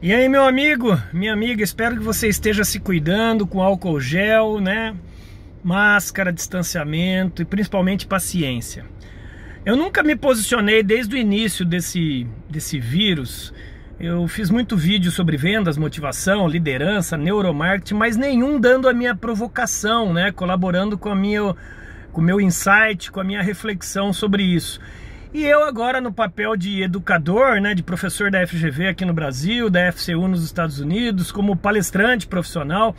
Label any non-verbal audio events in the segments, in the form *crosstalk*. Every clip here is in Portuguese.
E aí, meu amigo, minha amiga, espero que você esteja se cuidando com álcool gel, né? Máscara, distanciamento e principalmente paciência. Eu nunca me posicionei desde o início desse, desse vírus. Eu fiz muito vídeo sobre vendas, motivação, liderança, neuromarketing, mas nenhum dando a minha provocação, né? Colaborando com a minha com o meu insight, com a minha reflexão sobre isso. E eu agora no papel de educador, né, de professor da FGV aqui no Brasil, da FCU nos Estados Unidos, como palestrante profissional,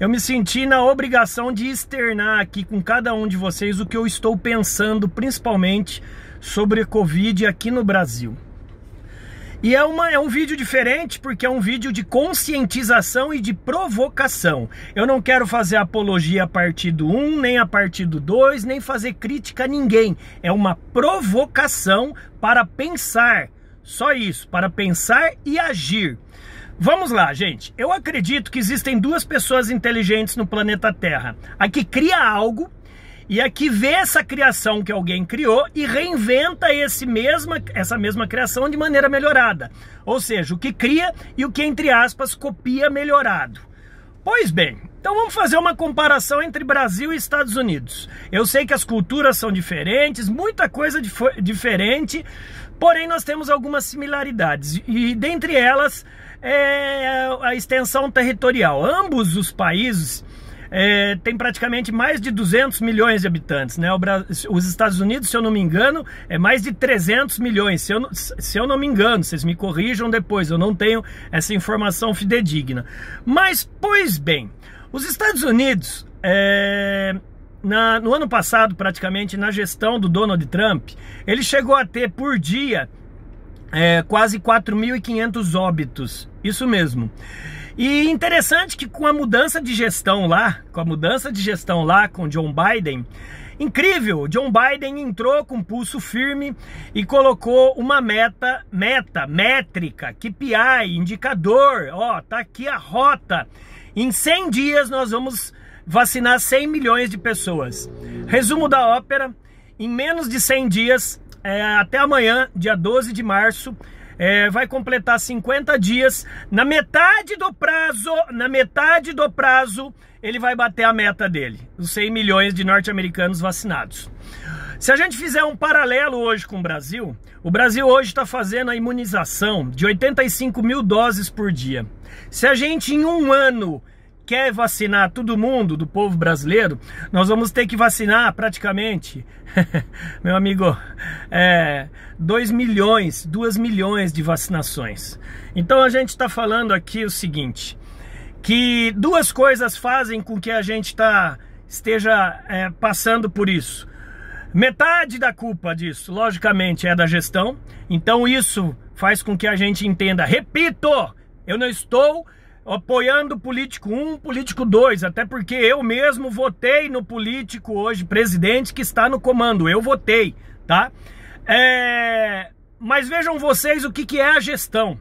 eu me senti na obrigação de externar aqui com cada um de vocês o que eu estou pensando, principalmente sobre Covid aqui no Brasil. E é, uma, é um vídeo diferente porque é um vídeo de conscientização e de provocação. Eu não quero fazer apologia a partir do 1, nem a partir do 2, nem fazer crítica a ninguém. É uma provocação para pensar. Só isso, para pensar e agir. Vamos lá, gente. Eu acredito que existem duas pessoas inteligentes no planeta Terra: a que cria algo e aqui é vê essa criação que alguém criou e reinventa esse mesma, essa mesma criação de maneira melhorada. Ou seja, o que cria e o que, entre aspas, copia melhorado. Pois bem, então vamos fazer uma comparação entre Brasil e Estados Unidos. Eu sei que as culturas são diferentes, muita coisa dif diferente, porém nós temos algumas similaridades e dentre elas é a extensão territorial. Ambos os países é, tem praticamente mais de 200 milhões de habitantes, né? Brasil, os Estados Unidos, se eu não me engano, é mais de 300 milhões, se eu, se eu não me engano, vocês me corrijam depois, eu não tenho essa informação fidedigna. Mas, pois bem, os Estados Unidos, é, na, no ano passado, praticamente, na gestão do Donald Trump, ele chegou a ter por dia é, quase 4.500 óbitos, isso mesmo. E interessante que com a mudança de gestão lá, com a mudança de gestão lá com John Biden, incrível, John Biden entrou com pulso firme e colocou uma meta, meta, métrica, KPI, indicador, ó, tá aqui a rota. Em 100 dias nós vamos vacinar 100 milhões de pessoas. Resumo da ópera, em menos de 100 dias, é, até amanhã, dia 12 de março, é, vai completar 50 dias. Na metade do prazo, na metade do prazo, ele vai bater a meta dele, os 100 milhões de norte-americanos vacinados. Se a gente fizer um paralelo hoje com o Brasil, o Brasil hoje está fazendo a imunização de 85 mil doses por dia. Se a gente em um ano quer vacinar todo mundo do povo brasileiro, nós vamos ter que vacinar praticamente, *laughs* meu amigo, é, 2 milhões, 2 milhões de vacinações. Então a gente está falando aqui o seguinte, que duas coisas fazem com que a gente tá, esteja é, passando por isso. Metade da culpa disso, logicamente, é da gestão. Então isso faz com que a gente entenda. Repito, eu não estou apoiando político 1, político 2, até porque eu mesmo votei no político hoje, presidente, que está no comando. Eu votei, tá? É... Mas vejam vocês o que, que é a gestão.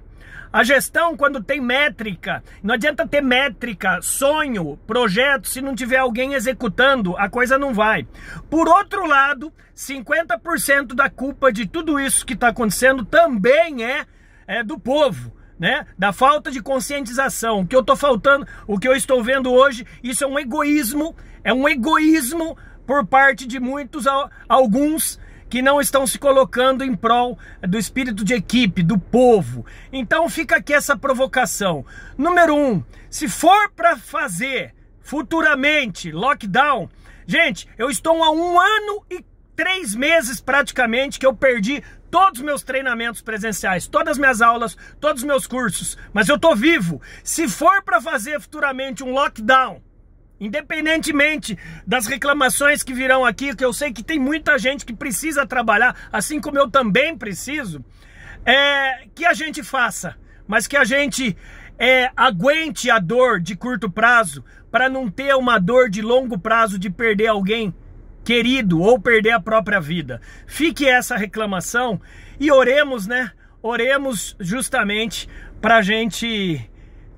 A gestão, quando tem métrica, não adianta ter métrica, sonho, projeto, se não tiver alguém executando, a coisa não vai. Por outro lado, 50% da culpa de tudo isso que está acontecendo também é, é do povo né? Da falta de conscientização. O que eu estou faltando, o que eu estou vendo hoje, isso é um egoísmo, é um egoísmo por parte de muitos, alguns que não estão se colocando em prol do espírito de equipe, do povo. Então fica aqui essa provocação. Número um, se for para fazer futuramente lockdown, gente, eu estou há um ano e três meses praticamente que eu perdi todos os meus treinamentos presenciais, todas as minhas aulas, todos os meus cursos, mas eu tô vivo. Se for para fazer futuramente um lockdown, independentemente das reclamações que virão aqui, que eu sei que tem muita gente que precisa trabalhar, assim como eu também preciso, é, que a gente faça, mas que a gente é, aguente a dor de curto prazo para não ter uma dor de longo prazo de perder alguém querido ou perder a própria vida. Fique essa reclamação e oremos, né? Oremos justamente para a gente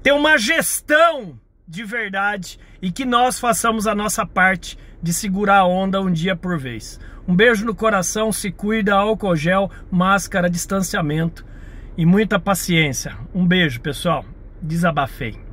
ter uma gestão de verdade e que nós façamos a nossa parte de segurar a onda um dia por vez. Um beijo no coração, se cuida, álcool gel, máscara, distanciamento e muita paciência. Um beijo, pessoal. Desabafei.